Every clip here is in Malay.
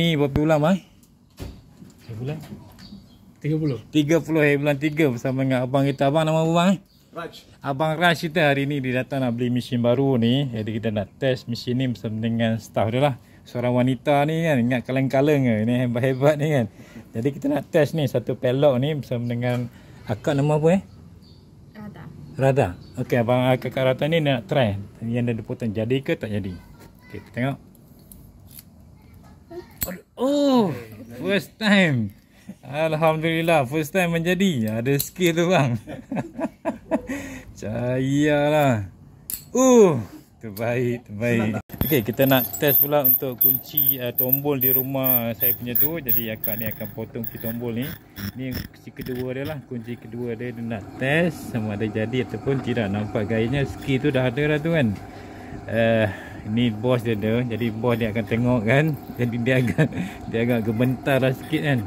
Ni berapa bulan mai? Bulan 30. 30 hari bulan 3 bersama dengan abang kita. Abang nama apa bang? Eh? Raj. Abang Raj kita hari ni dia datang nak beli mesin baru ni. Jadi kita nak test mesin ni bersama dengan staff dia lah. Seorang wanita ni kan ingat kaleng-kaleng ke. Ini hebat-hebat ni kan. Jadi kita nak test ni satu pelok ni bersama dengan akak nama apa eh? Rada. Rada. Okey abang akak Rada ni nak try. Yang dia putar jadi ke tak jadi. Okey tengok. Oh, first time. Alhamdulillah, first time menjadi. Ada skill tu bang. Caya Cayalah. Oh, uh, terbaik, terbaik. Okay, kita nak test pula untuk kunci uh, tombol di rumah saya punya tu. Jadi akak ni akan potong ke tombol ni. Ni kunci kedua dia lah. Kunci kedua dia, dia nak test sama ada jadi ataupun tidak. Nampak gayanya skill tu dah ada dah tu kan. Eh uh, ni bos dia ada jadi bos dia akan tengok kan jadi dia agak dia agak gementar lah sikit kan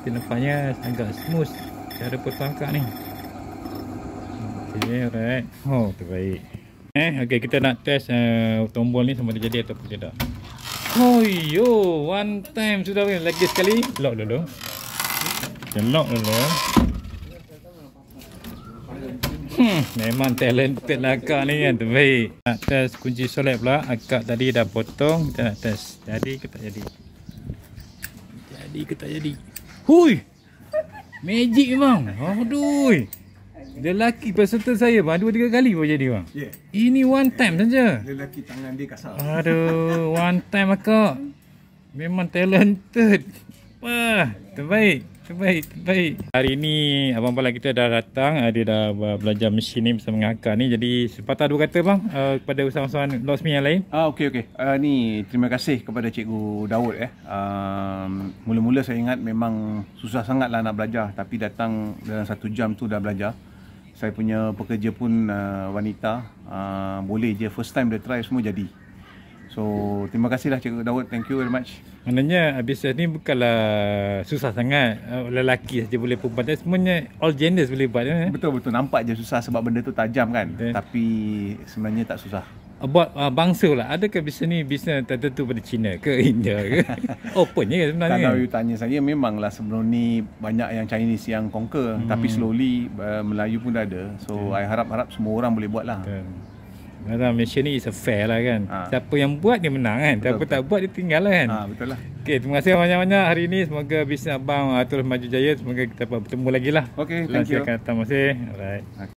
tapi nampaknya agak smooth cara pertangkap ni ok alright oh terbaik eh ok kita nak test uh, tombol ni sama ada jadi ataupun tidak oh yo one time sudah lagi sekali lock dulu kita lock dulu Hmm, memang talented lah akak ni kan Terbaik Nak test kunci solid pula Akak tadi dah potong Kita nak test Jadi ke tak jadi Jadi ke tak jadi Hui Magic bang Aduh Dia lelaki peserta saya bang Dua tiga kali pun jadi bang yeah. Ini one time yeah. saja Dia lelaki tangan dia kasar Aduh One time akak Memang talented Wah Terbaik Terbaik, baik. Hari ini Abang Palang kita dah datang. Eh, dia dah belajar mesin ni bersama dengan Akar ni. Jadi sepatah dua kata bang uh, kepada usahawan-usahawan Lotsmi yang lain. Ah, okey, okey. Uh, ni terima kasih kepada Cikgu Dawud eh. Mula-mula uh, saya ingat memang susah sangat lah nak belajar. Tapi datang dalam satu jam tu dah belajar. Saya punya pekerja pun uh, wanita. Uh, boleh je first time dia try semua jadi. So terima kasihlah Cikgu Daud Thank you very much Maknanya habis ni bukanlah susah sangat eh, Lelaki saja boleh perempuan Tapi semuanya all genders boleh buat Betul-betul eh? nampak je susah sebab benda tu tajam kan okay. Tapi sebenarnya tak susah Buat uh, bangsa pula Adakah bisnes ni bisnes tertentu pada China ke India ke Open je sebenarnya Kalau you tanya saya memanglah sebelum ni Banyak yang Chinese yang conquer hmm. Tapi slowly uh, Melayu pun dah ada So saya I harap-harap semua orang boleh buat lah okay. Macam Malaysia ni is a fair lah kan. Ha. Siapa yang buat dia menang kan. Betul, Siapa tak buat dia tinggal lah kan. Ha, betul lah. Okay, terima kasih banyak-banyak hari ini. Semoga bisnes abang uh, terus maju jaya. Semoga kita bertemu lagi lah. Okay, thank Lansi you. Terima kasih. Alright. Okay.